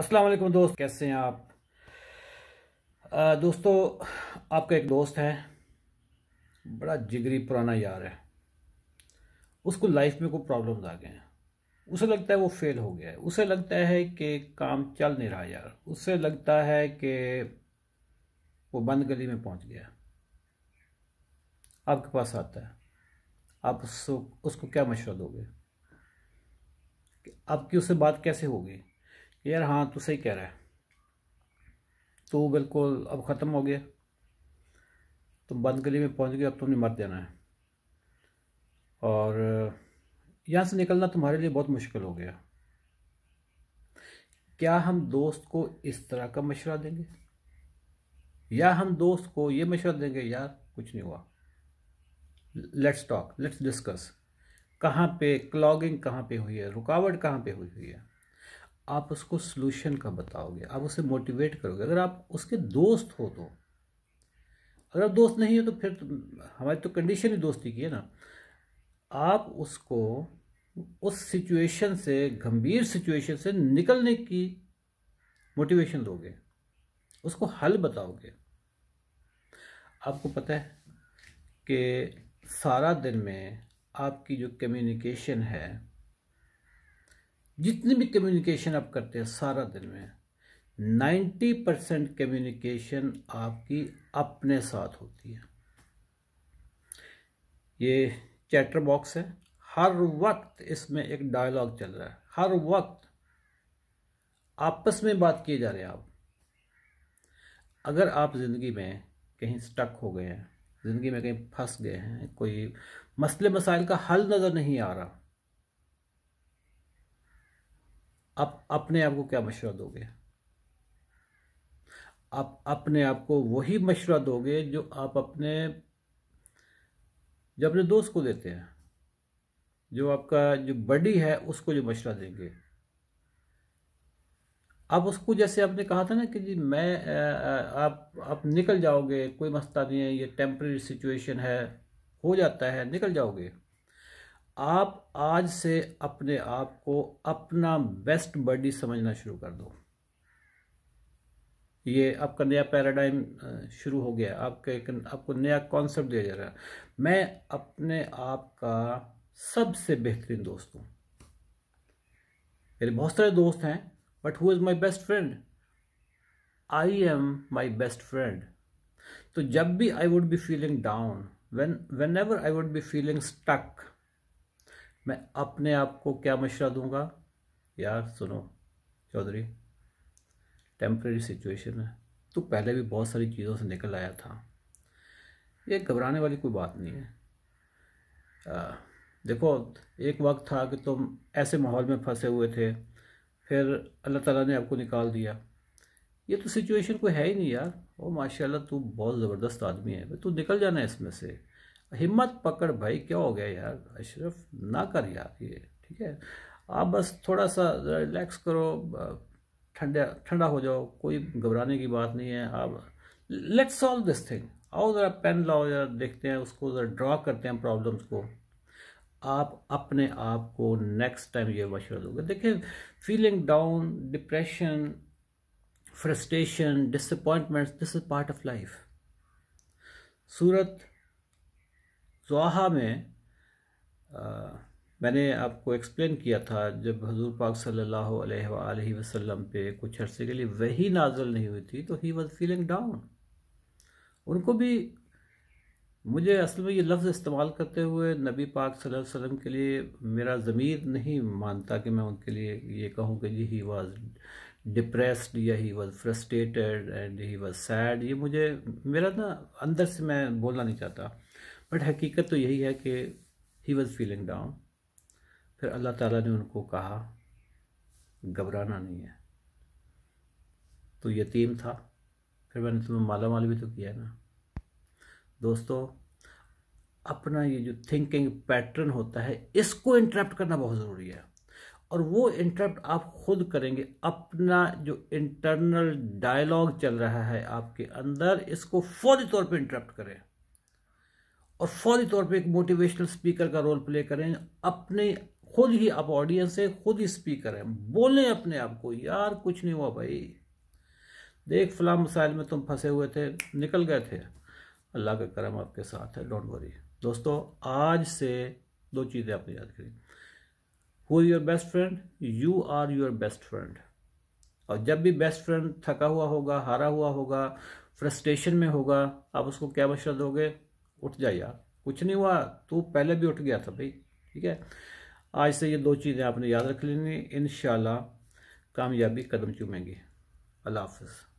अस्सलाम वालेकुम दोस्त कैसे हैं आप आ, दोस्तों आपका एक दोस्त है बड़ा जिगरी पुराना यार है उसको लाइफ में कोई प्रॉब्लम्स आ गए हैं उसे लगता है वो फेल हो गया है उसे लगता है कि काम चल नहीं रहा यार उसे लगता है कि वो बंद गली में पहुंच गया आपके पास आता है आप उसको उसको क्या मशवरा दोगे आपकी उससे बात कैसे होगी यार हाँ तो सही कह रहा है तो बिल्कुल अब ख़त्म हो गया तुम तो बंद गली में पहुंच गए अब तुमने मर देना है और यहाँ से निकलना तुम्हारे लिए बहुत मुश्किल हो गया क्या हम दोस्त को इस तरह का मशवरा देंगे या हम दोस्त को ये मशवरा देंगे यार कुछ नहीं हुआ लेट्स टॉक लेट्स डिस्कस कहाँ पे क्लॉगिंग कहाँ पे हुई है रुकावट कहाँ पे हुई हुई है आप उसको सोल्यूशन का बताओगे आप उसे मोटिवेट करोगे अगर आप उसके दोस्त हो तो अगर आप दोस्त नहीं हो तो फिर तो, हमारी तो कंडीशन ही दोस्ती की है ना आप उसको उस सिचुएशन से गंभीर सिचुएशन से निकलने की मोटिवेशन दोगे उसको हल बताओगे आपको पता है कि सारा दिन में आपकी जो कम्युनिकेशन है जितनी भी कम्युनिकेशन आप करते हैं सारा दिन में नाइन्टी परसेंट कम्युनिकेशन आपकी अपने साथ होती है ये चैटर बॉक्स है हर वक्त इसमें एक डायलॉग चल रहा है हर वक्त आपस में बात किए जा रहे हैं आप अगर आप ज़िंदगी में कहीं स्टक हो गए हैं ज़िंदगी में कहीं फंस गए हैं कोई मसले मसाइल का हल नज़र नहीं आ रहा आप अपने आप को क्या मशवरा दोगे आप अपने आप को वही मशवरा दोगे जो आप अपने जो अपने दोस्त को देते हैं जो आपका जो बडी है उसको जो मशवरा देंगे आप उसको जैसे आपने कहा था ना कि जी मैं आप आप निकल जाओगे कोई मसला नहीं है ये टेम्प्रेरी सिचुएशन है हो जाता है निकल जाओगे आप आज से अपने आप को अपना बेस्ट बॉडी समझना शुरू कर दो ये आपका नया पैराडाइम शुरू हो गया आपके आपको नया कॉन्सेप्ट दिया जा रहा है मैं अपने आप का सबसे बेहतरीन दोस्त हूँ मेरे बहुत सारे दोस्त हैं but who is my best friend I am my best friend तो जब भी I would be feeling down when whenever I would be feeling stuck मैं अपने आप को क्या मशरा दूंगा यार सुनो चौधरी टेम्प्रेरी सिचुएशन है तू पहले भी बहुत सारी चीज़ों से निकल आया था ये घबराने वाली कोई बात नहीं है आ, देखो एक वक्त था कि तुम ऐसे माहौल में फंसे हुए थे फिर अल्लाह ताला ने आपको निकाल दिया ये तो सिचुएशन कोई है ही नहीं यार ओ माशाल्लाह तू बहुत ज़बरदस्त आदमी है तू निकल जाना है इसमें से हिम्मत पकड़ भाई क्या हो गया यार अशरफ ना कर यार ये ठीक है आप बस थोड़ा सा रिलैक्स करो ठंडा ठंडा हो जाओ कोई घबराने की बात नहीं है आप लेट्स सॉल्व दिस थिंग आओ ज़रा पेन लाओ ज़रा देखते हैं उसको ज़रा ड्रॉ करते हैं प्रॉब्लम्स को आप अपने आप को नेक्स्ट टाइम ये मशवरा दोगे देखिए feeling down depression frustration disappointments this is part of life सूरत स्वाहा में आ, मैंने आपको एक्सप्लेन किया था जब हजूर पाक सल्लल्लाहु अलैहि वसल्लम पे कुछ अरसे के लिए वही नाजल नहीं हुई थी तो ही वाज फीलिंग डाउन उनको भी मुझे असल में ये लफ्ज़ इस्तेमाल करते हुए नबी पाक सल्लल्लाहु अलैहि वसल्लम के लिए मेरा ज़मीर नहीं मानता कि मैं उनके लिए ये कहूँ कि जी ही वाज डिप्रेस्ड या he was frustrated and he was sad ये मुझे मेरा ना अंदर से मैं बोलना नहीं चाहता बट हकीकत तो यही है कि ही वॉज़ फीलिंग डाउन फिर अल्लाह ताला ने उनको कहा घबराना नहीं है तो यतीम था फिर मैंने तुम्हें माला माल भी तो किया ना दोस्तों अपना ये जो थिंकिंग पैटर्न होता है इसको इंटरप्ट करना बहुत ज़रूरी है और वो इंटरप्ट आप खुद करेंगे अपना जो इंटरनल डायलॉग चल रहा है आपके अंदर इसको फौरी तौर पे इंटरप्ट करें और फौरी तौर पे एक मोटिवेशनल स्पीकर का रोल प्ले करें अपने खुद ही आप ऑडियंस है खुद ही स्पीकर हैं बोलें अपने आप को यार कुछ नहीं हुआ भाई देख फला मसाइल में तुम फंसे हुए थे निकल गए थे अल्लाह का करम आपके साथ है डोंट वरी दोस्तों आज से दो चीज़ें आपने याद करें who your best friend you are your best friend और जब भी बेस्ट फ्रेंड थका हुआ होगा हारा हुआ होगा फ्रस्ट्रेशन में होगा आप उसको क्या मशवरा दोगे उठ जाए यार कुछ नहीं हुआ तू पहले भी उठ गया था भाई ठीक है आज से ये दो चीज़ें आपने याद रख लेनी इन कामयाबी कदम चूमेंगी अल्लाह हाफ